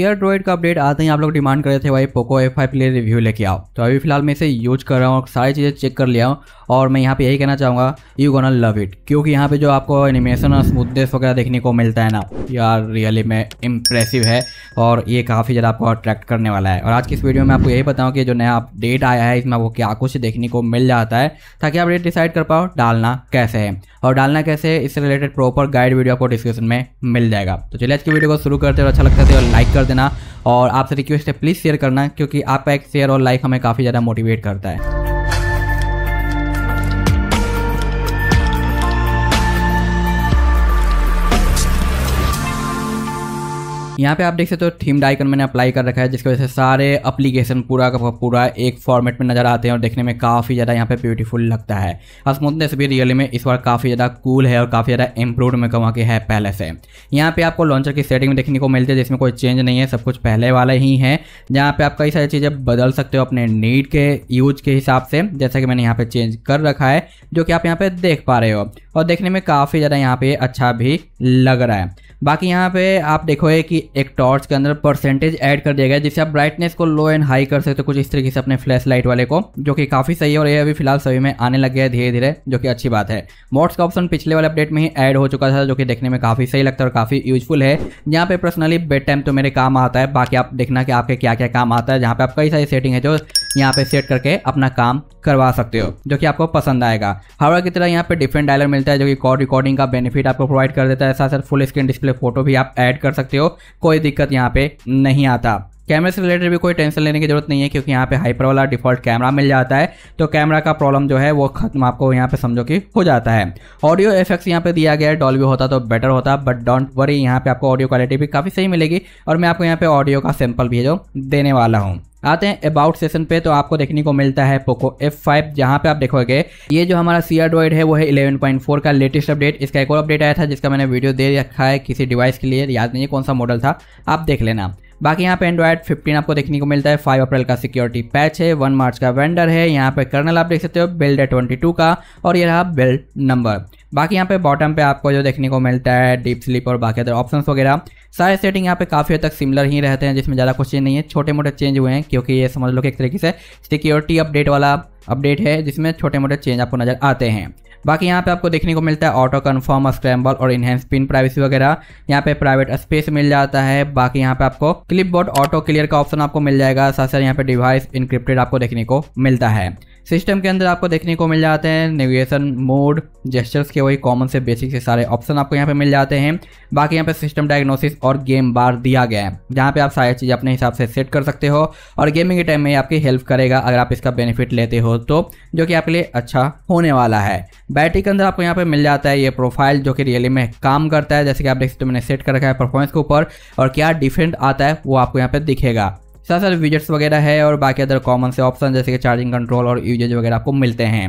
तो ड्रॉइड का अपडेट आते ही आप लोग डिमांड कर रहे थे भाई Poco F five play review लेके आओ तो अभी फिलहाल मैं इसे यूज कर रहा हूँ सारी चीज़ें चेक कर लिया हूँ और मैं यहाँ पे यही कहना चाहूँगा यू गोना लव इट क्योंकि यहाँ पे जो आपको एनिमेशन और स्मूथनेस वगैरह देखने को मिलता है ना यार रियली में इम्प्रेसिव है और ये काफ़ी ज़्यादा आपको अट्रैक्ट करने वाला है और आज की इस वीडियो में आपको यही बताऊँ कि जो नया अपडेट आया है इसमें आपको क्या कुछ देखने को मिल जाता है ताकि आप रेट डिसाइड कर पाओ डालना कैसे है और डालना कैसे है इससे रिलेटेड प्रॉपर गाइड वीडियो आपको डिस्क्रिप्शन में मिल जाएगा तो चलिए आज की वीडियो को शुरू करते और अच्छा लगता है और तो लाइक कर कर देना और आपसे रिक्वेस्ट है प्लीज़ शेयर करना क्योंकि आपका एक शेयर और लाइक हमें काफ़ी ज़्यादा मोटिवेट करता है यहाँ पे आप देख सकते हो तो डाइकन आइकन मैंने अप्लाई कर रखा है जिसकी वजह से सारे अप्लीकेशन पूरा का पूरा एक फॉर्मेट में नजर आते हैं और देखने में काफ़ी ज़्यादा यहाँ पे ब्यूटीफुल लगता है और स्मूथनेस भी रियली में इस बार काफ़ी ज़्यादा कूल है और काफ़ी ज़्यादा इंप्रूव में कहूँ के है पहले से यहाँ पर आपको लॉन्चर की सेटिंग देखने को मिलती है जिसमें कोई चेंज नहीं है सब कुछ पहले वाला ही है जहाँ पर आप कई सारी चीज़ें बदल सकते हो अपने नीड के यूज के हिसाब से जैसा कि मैंने यहाँ पर चेंज कर रखा है जो कि आप यहाँ पर देख पा रहे हो और देखने में काफ़ी ज़्यादा यहाँ पर अच्छा भी लग रहा है बाकी यहाँ पे आप देखो है कि एक टॉर्च के अंदर परसेंटेज ऐड कर दिया गया है जिससे आप ब्राइटनेस को लो एंड हाई कर सकते हो कुछ इस तरीके से अपने फ्लैश लाइट वाले को जो कि काफ़ी सही है और ये अभी फिलहाल सभी में आने लग गया है धीरे धीरे जो कि अच्छी बात है मोड्स का ऑप्शन पिछले वाले अपडेट में ही ऐड हो चुका था जो कि देखने में काफ़ी सही लगता है और काफ़ी यूजफुल है यहाँ पे पर्सनली बेड टाइम तो मेरे काम आता है बाकी आप देखना कि आपके क्या क्या काम आता है जहाँ पे आप कई सारी सेटिंग है जो यहाँ पे सेट करके अपना काम करवा सकते हो जो कि आपको पसंद आएगा हवा की तरह यहाँ पे डिफरेंट डायलर मिलता है जो कि कॉल रिकॉर्डिंग का बेनिफिट आपको प्रोवाइड कर देता है साथ साथ फुल स्क्रीन डिस्प्ले से फोटो भी आप ऐड कर सकते हो कोई दिक्कत यहाँ पे नहीं आता कैमरे से रिलेटेड भी कोई टेंशन लेने की जरूरत नहीं है क्योंकि यहाँ पे हाइपर वाला डिफॉल्ट कैमरा मिल जाता है तो कैमरा का प्रॉब्लम जो है वो खत्म आपको यहाँ पे समझो कि हो जाता है ऑडियो इफेक्ट्स यहाँ पे दिया गया है डॉल्बी होता तो बेटर होता बट डोंट वरी यहाँ पे आपको ऑडियो क्वालिटी भी काफ़ी सही मिलेगी और मैं आपको यहाँ पे ऑडियो का सैंपल भी जो देने वाला हूँ आते हैं अबाउट सेशन पे तो आपको देखने को मिलता है पोको एफ फाइव जहाँ पे आप देखोगे ये जो हमारा सी आर है वो है 11.4 का लेटेस्ट अपडेट इसका एक और अपडेट आया था जिसका मैंने वीडियो दे रखा है किसी डिवाइस के लिए याद नहीं है कौन सा मॉडल था आप देख लेना बाकी यहाँ पे एंड्रॉइड 15 आपको देखने को मिलता है 5 अप्रैल का सिक्योरिटी पैच है 1 मार्च का वेंडर है यहाँ पे कर्नल आप देख सकते हो बिल्ड है 22 का और ये रहा बिल्ड नंबर बाकी यहाँ पे बॉटम पे आपको जो देखने को मिलता है डीप स्लीप और बाकी अदर ऑप्शंस वगैरह सारे सेटिंग यहाँ पे काफ़ी हद तक सिमिलर ही रहते हैं जिसमें ज़्यादा कुछ चेंज नहीं है छोटे मोटे चेंज हुए हैं क्योंकि ये समझ लो कि एक तरीके से सिक्योरिटी अपडेट वाला अपडेट है जिसमें छोटे मोटे चेंज आपको नज़र आते हैं बाकी यहाँ पे आपको देखने को मिलता है ऑटो कन्फर्म स्क्रैम्बल और इनहेंस पिन प्राइवेसी वगैरह यहाँ पे प्राइवेट स्पेस मिल जाता है बाकी यहाँ पे आपको क्लिपबोर्ड ऑटो क्लियर का ऑप्शन आपको मिल जाएगा साथ साथ यहाँ पे डिवाइस इनक्रिप्टेड आपको देखने को मिलता है सिस्टम के अंदर आपको देखने को मिल जाते हैं नेविगेशन मोड जेस्टर्स के वही कॉमन से बेसिक से सारे ऑप्शन आपको यहाँ पे मिल जाते हैं बाकी यहाँ पे सिस्टम डायग्नोसिस और गेम बार दिया गया है जहाँ पे आप सारी चीज़ अपने हिसाब से सेट कर सकते हो और गेमिंग के टाइम में आपकी हेल्प करेगा अगर आप इसका बेनिफिट लेते हो तो जो कि आपके लिए अच्छा होने वाला है बैटरी के अंदर आपको यहाँ पर मिल जाता है ये प्रोफाइल जो कि रियली में काम करता है जैसे कि आप देख सकते हो मैंने सेट कर रखा है परफॉर्मेंस के ऊपर और क्या डिफरेंट आता है वो आपको यहाँ पर दिखेगा साथ साथ विजट्स वगैरह है और बाकी अदर कॉमन से ऑप्शन जैसे कि चार्जिंग कंट्रोल और यूजेज वगैरह आपको मिलते हैं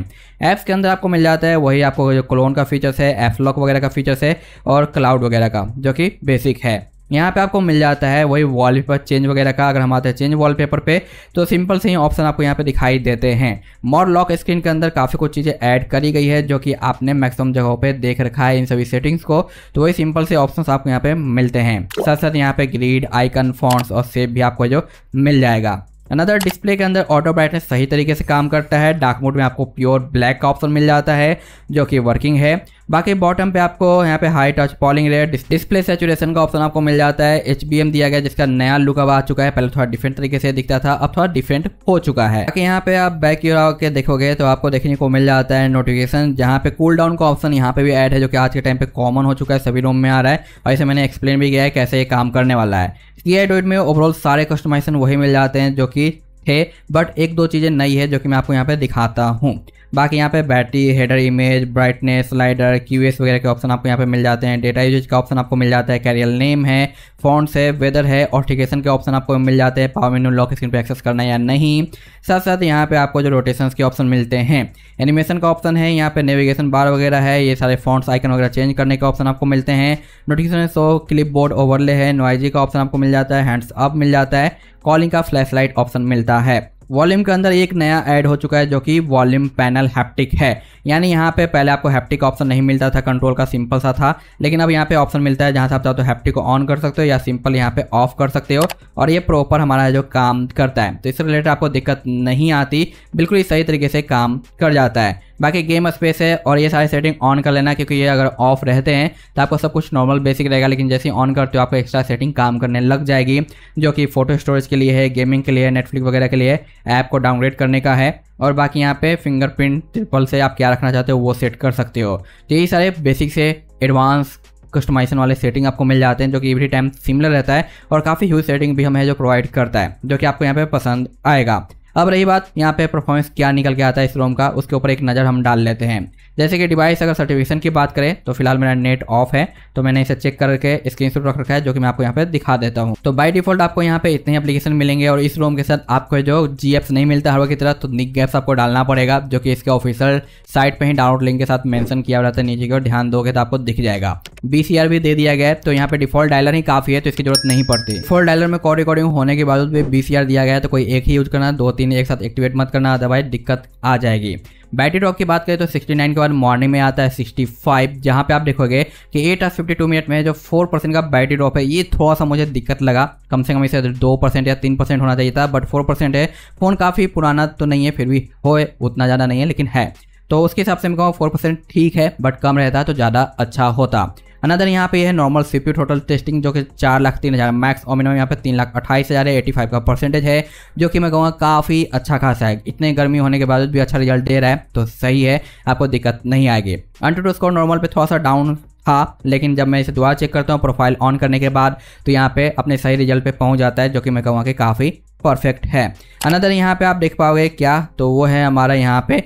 ऐप्स के अंदर आपको मिल जाता है वही आपको जो क्लोन का फीचर्स है ऐप लॉक वगैरह का फीचर्स है और क्लाउड वगैरह का जो कि बेसिक है यहाँ पे आपको मिल जाता है वही वॉलपेपर चेंज वगैरह का अगर हम आते हैं चेंज वॉलपेपर पे तो सिंपल से ही ऑप्शन आपको यहाँ पे दिखाई देते हैं मॉड लॉक स्क्रीन के अंदर काफ़ी कुछ चीज़ें ऐड करी गई है जो कि आपने मैक्सिमम जगहों पे देख रखा है इन सभी सेटिंग्स को तो वही सिंपल से ऑप्शन आपको यहाँ पे मिलते हैं साथ साथ यहाँ पे ग्रीड आइकन फॉन्ट्स और सेप भी आपको जो मिल जाएगा अनदर डिस्प्ले के अंदर ऑटो ब्राइटनेस सही तरीके से काम करता है डार्क मोड में आपको प्योर ब्लैक का ऑप्शन मिल जाता है जो कि वर्किंग है बाकी बॉटम पे आपको यहाँ पे high touch polling rate display saturation का ऑप्शन आपको मिल जाता है एच दिया गया जिसका नया लुक अब आ चुका है पहले थोड़ा डिफरेंट तरीके से दिखता था अब थोड़ा डिफरेंट हो चुका है बाकी यहाँ पे आप बैक यूर के देखोगे तो आपको देखने को मिल जाता है नोटिफिकेशन जहाँ पे कूल डाउन का ऑप्शन यहाँ पे भी ऐड है जो कि आज के टाइम पे कॉमन हो चुका है सभी रूम में आ रहा है और इसे मैंने एक्सप्लेन भी किया है कैसे ये काम करने वाला है सी एंड्रॉइड में ओवरऑल सारे कस्टमाइजेशन वही मिल जाते हैं जो कि थे बट एक दो चीज़ें नई है जो कि मैं आपको यहाँ पे दिखाता हूँ बाकी यहाँ पे battery header image brightness slider Q वगैरह के ऑप्शन आपको यहाँ पे मिल जाते हैं डेटा यूजेज का ऑप्शन आपको मिल जाता है कैरियर नेम है फॉन्ट्स है वेदर है ऑथिकेशन के ऑप्शन आपको मिल जाते हैं पावर मेनू लॉक स्क्रीन पर एक्सेस करना या नहीं साथ साथ यहाँ पे आपको जो रोटेशन के ऑप्शन मिलते हैं एनिमेशन का ऑप्शन है यहाँ पे नेविगेशन बार वगैरह है ये सारे फॉन्ट्स आइकन वगैरह चेंज करने के ऑप्शन आपको मिलते हैं notification show clipboard overlay है नोआईजी का ऑप्शन आपको मिल जाता है हैंड्स अप मिल जाता है कॉलिंग का फ्लैश लाइट ऑप्शन मिलता है वॉल्यूम के अंदर एक नया ऐड हो चुका है जो कि वॉल्यूम पैनल हैप्टिक है यानी यहाँ पे पहले आपको हैप्टिक ऑप्शन नहीं मिलता था कंट्रोल का सिंपल सा था लेकिन अब यहाँ पे ऑप्शन मिलता है जहाँ से आप चाहते हो तो हैप्टिक को ऑन कर सकते हो या सिंपल यहाँ पे ऑफ कर सकते हो और ये प्रॉपर हमारा जो काम करता है तो इससे रिलेटेड आपको दिक्कत नहीं आती बिल्कुल ही सही तरीके से काम कर जाता है बाकी गेम स्पेस है और ये सारी सेटिंग ऑन कर लेना क्योंकि ये अगर ऑफ रहते हैं तो आपका सब कुछ नॉर्मल बेसिक रहेगा लेकिन जैसे ही ऑन करते हो आपको एक्स्ट्रा सेटिंग काम करने लग जाएगी जो कि फोटो स्टोरेज के लिए है गेमिंग के लिए नेटफ्लिक्स वगैरह के लिए ऐप को डाउनलोड करने का है और बाकी यहाँ पे फिंगरप्रिंट ट्रिपल से आप क्या रखना चाहते हो वो सेट कर सकते हो तो यही सारे बेसिक से एडवांस कस्टमाइजेशन वाले सेटिंग आपको मिल जाते हैं जो कि एवरी टाइम सिमिलर रहता है और काफ़ी ह्यूज सेटिंग भी हमें जो प्रोवाइड करता है जो कि आपको यहाँ पे पसंद आएगा अब रही बात यहाँ पे परफॉर्मेंस क्या निकल के आता है इस रोम का उसके ऊपर एक नज़र हम डाल लेते हैं जैसे कि डिवाइस अगर सर्टिफिकेशन की बात करें तो फिलहाल मेरा नेट ऑफ है तो मैंने इसे चेक करके स्क्रीन शॉट रख रखा है जो कि मैं आपको यहाँ पे दिखा देता हूँ तो बाई डिफॉल्ट आपको यहाँ पे इतने एप्लीकेशन मिलेंगे और इस रोम के साथ आपको जो जी एप्स नहीं मिलता हर की तरह तो निक गैप्स आपको डालना पड़ेगा जो कि इसके ऑफिशियल साइट पर ही डाउनलोड लिंक के साथ मैंशन किया हुआ है नीचे की ओर ध्यान दोगे तो आपको दिख जाएगा बी भी दे दिया गया है तो यहाँ पे डिफॉल्ट डायलर ही काफी है तो इसकी जरूरत नहीं पड़ती डिफॉल्ट डायलर में कॉल रिकॉर्डिंग होने के बावजूद भी बी दिया गया है तो कोई एक ही यूज करना दो तीन एक साथ एक्टिवेट मत करना अदरवाइज दिक्कत आ जाएगी बैटरी टॉक की बात करें तो 69 के बाद मॉर्निंग में आता है 65 जहां पे आप देखोगे कि 8 आवर्स 52 मिनट में जो 4 परसेंट का बैटरी ड्रॉप है ये थोड़ा सा मुझे दिक्कत लगा कम से कम इसे दो परसेंट या तीन परसेंट होना चाहिए था बट फोर परसेंट है फ़ोन काफ़ी पुराना तो नहीं है फिर भी हो उतना ज़्यादा नहीं है लेकिन है तो उसके हिसाब से मैं कहूँ फोर परसेंट ठीक है बट कम रहता तो ज़्यादा अच्छा होता अनदर यहाँ पे यह है नॉर्मल सीपीयू टोटल टेस्टिंग जो कि चार लाख तीन हज़ार मैक्स और मिनिमम यहाँ पे तीन लाख अट्ठाईस हज़ार है एटी फाइव का परसेंटेज है जो कि मैं कहूँगा काफ़ी अच्छा खासा है इतने गर्मी होने के बावजूद भी अच्छा रिजल्ट दे रहा है तो सही है आपको दिक्कत नहीं आएगी टू स्कोर नॉर्मल पर थोड़ा सा डाउन था लेकिन जब मैं इसे दोबारा चेक करता हूँ प्रोफाइल ऑन करने के बाद तो यहाँ पे अपने सही रिजल्ट पे पहुँच जाता है जो कि मैं कहूँगा कि काफ़ी परफेक्ट है अनदर यहाँ पे आप देख पाओगे क्या तो वो है हमारा यहाँ पे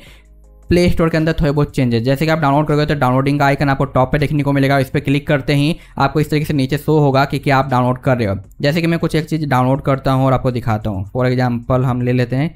प्ले स्टोर के अंदर थोड़े बहुत चेंजेस जैसे कि आप डाउनलोड करोगे तो डाउनलोडिंग का आइकन आपको टॉप पे देखने को मिलेगा इस पर क्लिक करते ही आपको इस तरीके से नीचे शो होगा कि क्या आप डाउनलोड कर रहे हो जैसे कि मैं कुछ एक चीज़ डाउनलोड करता हूँ और आपको दिखाता हूँ फॉर एग्जाम्पल हम ले लेते हैं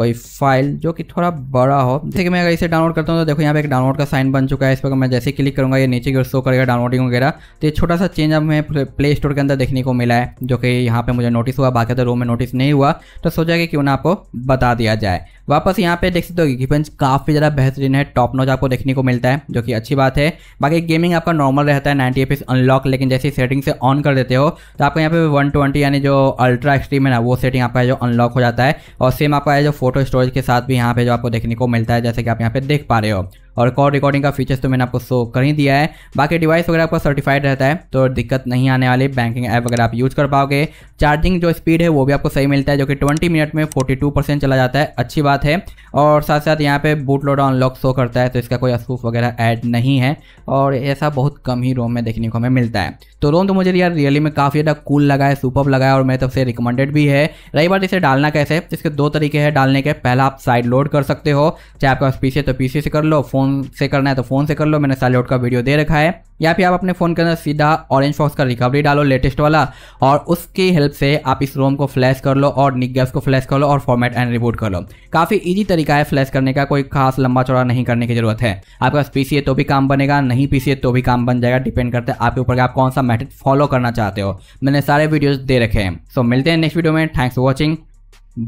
कोई फाइल जो कि थोड़ा बड़ा हो जैसे कि मैं अगर इसे डाउनलोड करता हूँ तो देखो यहाँ पे एक डाउनलोड का साइन बन चुका है इस पर मैं जैसे क्लिक करूँगा ये नीचे की शो करेगा डाउनलोडिंग वगैरह तो ये छोटा सा चेंज अब हमें प्ले स्टोर के अंदर देखने को मिला है जो कि यहाँ पे मुझे नोटिस हुआ बाकी रूम तो में नोटिस नहीं हुआ तो सोचा कि क्यों ना आपको बता दिया जाए वापस यहाँ पे देख सकते हो गिबेंच काफ़ी ज़्यादा बेहतरीन है टॉप नोच आपको देखने को मिलता है जो कि अच्छी बात है बाकी गेमिंग आपका नॉर्मल रहता है नाइन्टी एफ अनलॉक लेकिन जैसे सेटिंग से ऑन कर देते हो तो आपको यहाँ पे वन यानी जो अल्ट्रा एक्सट्रीम है ना वो सेटिंग आपका जो अनलॉक हो जाता है और सेम आपका जो फोटो स्टोरेज के साथ भी यहाँ पे जो आपको देखने को मिलता है जैसे कि आप यहाँ पे देख पा रहे हो और कॉल रिकॉर्डिंग का फीचर्स तो मैंने आपको शो कर ही दिया है बाकी डिवाइस वगैरह आपका सर्टिफाइड रहता है तो दिक्कत नहीं आने वाली बैंकिंग ऐप वगैरह आप यूज़ कर पाओगे चार्जिंग जो स्पीड है वो भी आपको सही मिलता है जो कि ट्वेंटी मिनट में फोर्टी टू परसेंट चला जाता है अच्छी बात है और साथ साथ यहाँ पर बूट लोड अनलॉक शो करता है तो इसका कोई असूफ वगैरह ऐड नहीं है और ऐसा बहुत कम ही रोम में देखने को हमें मिलता है तो रोम तो मुझे यार रियली में काफ़ी ज़्यादा कूल लगा है सुपर लगा है और मेरे तब से रिकमेंडेड भी है रही बात इसे डालना कैसे इसके दो तरीके हैं डालने के पहला आप साइड लोड कर सकते हो चाहे आपका पीछे तो पीछे से कर लो फोन फ़ोन से करना है तो फ़ोन से कर लो मैंने सैल्यूट का वीडियो दे रखा है या फिर आप अपने फ़ोन के अंदर सीधा ऑरेंज फॉक्स का रिकवरी डालो लेटेस्ट वाला और उसकी हेल्प से आप इस रोम को फ्लैश कर लो और निगेस को फ्लैश कर लो और फॉर्मेट एंड रिबूट कर लो काफ़ी ईजी तरीका है फ्लैश करने का कोई खास लंबा चौड़ा नहीं करने की ज़रूरत है आपके पास पीसी है तो भी काम बनेगा नहीं पीसी है तो भी काम बन जाएगा डिपेंड करता है आपके ऊपर आप कौन सा मैथड फॉलो करना चाहते हो मैंने सारे वीडियोज़ दे रखे हैं सो मिलते हैं नेक्स्ट वीडियो में थैंक्स फॉर वॉचिंग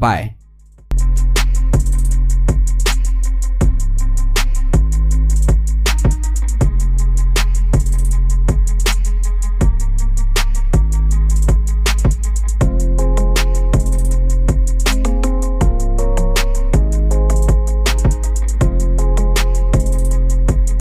बाय